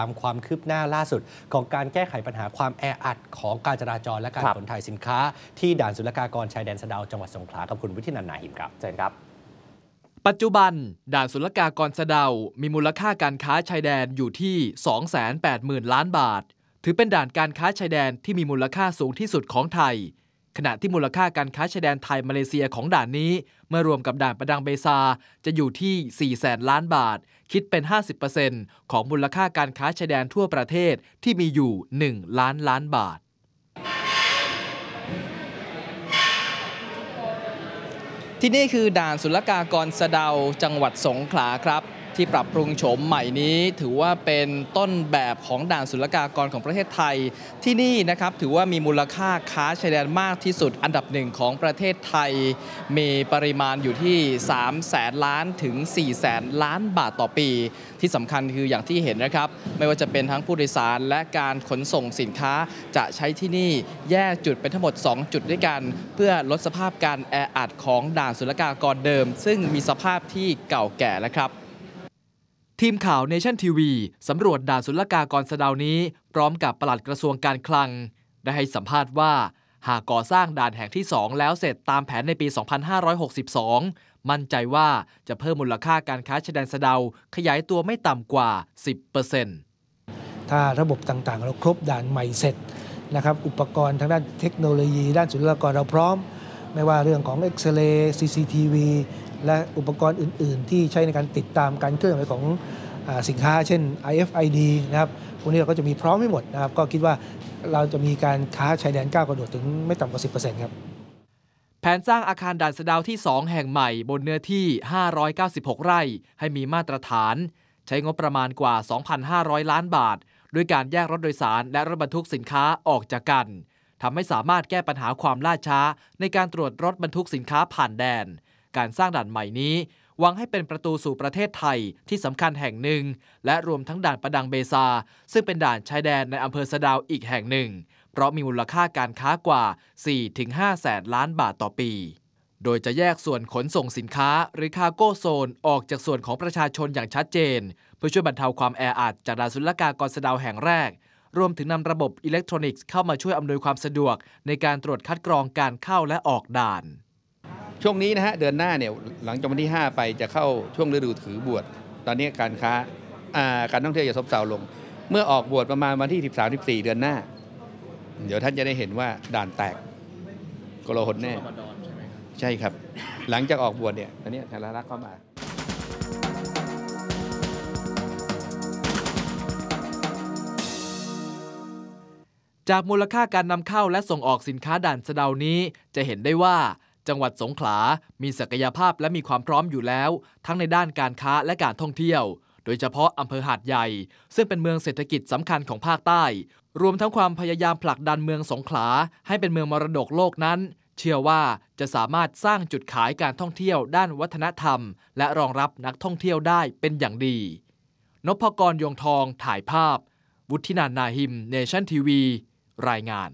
ามความคืบหน้าล่าสุด ของการแก้ไขปัญหาความแออัดของการจราจรและการขนถ่ายสินค้า ที่ด่านศุลกากรชายแดนสะดาวจังหวัดสงขลากับคุณวิทินันนาหิมครับเชิญครับ ปัจจุบัน ด่านศุลกากรสะเดามีมูลค่าการค้าชายแดนอยู่ที่280,000 ล้านบาท ถือเป็นด่านการค้าชายแดนที่มีมูลค่าสูงที่สุดของไทยขณะที่มูลค่าการค้าชายแดนไทยมาเลเซียของด่านนี้ เมื่อรวมกับด่านประดังเบซา จะอยู่ที่4แสนล้านบาท คิดเป็น 50%ของมูลค่าการค้าชายแดนทั่วประเทศที่มีอยู่ 1 ล้านล้านบาท ที่นี่คือด่านศุลกากรสะเดา จังหวัดสงขลาครับที่ปรับปรุงโฉมใหม่นี้ถือว่าเป็นต้นแบบของด่านศุลกากรของประเทศไทยที่นี่นะครับ ถือว่ามีมูลค่าค้าชายแดนมากที่สุดอันดับหนึ่งของประเทศไทย มีปริมาณอยู่ที่3แสนล้านถึง4แสนล้านบาทต่อปี ที่สำคัญคืออย่างที่เห็นนะครับ ไม่ว่าจะเป็นทั้งผู้โดยสารและการขนส่งสินค้าจะใช้ที่นี่แยกจุดเป็นทั้งหมด2จุดด้วยกันเพื่อลดสภาพการแออัดของด่านศุลกากรเดิม ซึ่งมีสภาพที่เก่าแก่แล้วครับทีมข่าวเนชั่นทีวีสำรวจด่านศุลกากรสะดาวนี้พร้อมกับปลัดกระทรวงการคลัง ได้ให้สัมภาษณ์ว่าหากก่อสร้างด่านแห่งที่ 2 แล้วเสร็จตามแผนในปี 2562 มั่นใจว่าจะเพิ่มมูลค่าการค้าชายแดนสะดาวขยายตัวไม่ต่ำกว่า 10%ถ้าระบบต่างๆ เราครบด่านใหม่เสร็จนะครับอุปกรณ์ทางด้านเทคโนโลยีด้านศุลกากรเราพร้อม ไม่ว่าเรื่องของเอ็กซเรย์ซีซีทีวีและอุปกรณ์อื่นๆ ที่ใช้ในการติดตามการเคลื่อนไหวของสินค้า เช่น IFID นะครับ พวกนี้เราก็จะมีพร้อมไม่หมดนะครับ ก็คิดว่าเราจะมีการค้าชายแดนก้าวกระโดด ถึงไม่ต่ำกว่า 10%ครับ แผนสร้างอาคารด่านสะดาวที่ 2 แห่งใหม่ บนเนื้อที่ 596 ไร่ ให้มีมาตรฐาน ใช้งบประมาณกว่า 2,500 ล้านบาท ด้วยการแยกรถโดยสาร และรถบรรทุกสินค้าออกจากกันทำให้สามารถแก้ปัญหาความล่าช้าในการตรวจรถบรรทุกสินค้าผ่านแดนการสร้างด่านใหม่นี้ วังให้เป็นประตูสู่ประเทศไทยที่สำคัญแห่งหนึ่ง และรวมทั้งด่านประดังเบซา ซึ่งเป็นด่านชายแดนในอำเภอสะดาวอีกแห่งหนึ่ง เพราะมีมูลค่าการค้ากว่า 4-5 แสนล้านบาทต่อปี โดยจะแยกส่วนขนส่งสินค้า หรือคาโก้โซน ออกจากส่วนของประชาชนอย่างชัดเจน เพื่อช่วยบรรเทาความแออัดจากด่านศุลกากรสะดาวแห่งแรก รวมถึงนำระบบอิเล็กทรอนิกส์เข้ามาช่วยอำนวยความสะดวกในการตรวจคัดกรองการเข้าและออกด่านช่วงนี้นะฮะเดือนหน้าเนี่ยหลังจากวันที่5ไปจะเข้าช่วงฤดูถือบวชตอนนี้การค้าการท่องเที่ยวจะซบเซาลง เมื่อออกบวชประมาณวันที่ 13 14เดือนหน้า เดี๋ยวท่านจะได้เห็นว่าด่านแตกกลหนแน่ใช่ครับ หลังจากออกบวชเนี่ยตอนนี้ธารรักษ์เข้ามา จากมูลค่าการนำเข้าและส่งออกสินค้าด่านสะเดานี้จะเห็นได้ว่าจังหวัดสงขลา มีศักยภาพและมีความพร้อมอยู่แล้ว ทั้งในด้านการค้าและการท่องเที่ยว โดยเฉพาะอำเภอหาดใหญ่ซึ่งเป็นเมืองเศรษฐกิจสำคัญของภาคใต้ รวมทั้งความพยายามผลักดันเมืองสงขลา ให้เป็นเมืองมรดกโลกนั้น เชื่อว่าจะสามารถสร้างจุดขายการท่องเที่ยว ด้านวัฒนธรรม และรองรับนักท่องเที่ยวได้เป็นอย่างดี นพกรยงทอง ถ่ายภาพ วุฒินานนาหิมเนชั่นทีวี รายงาน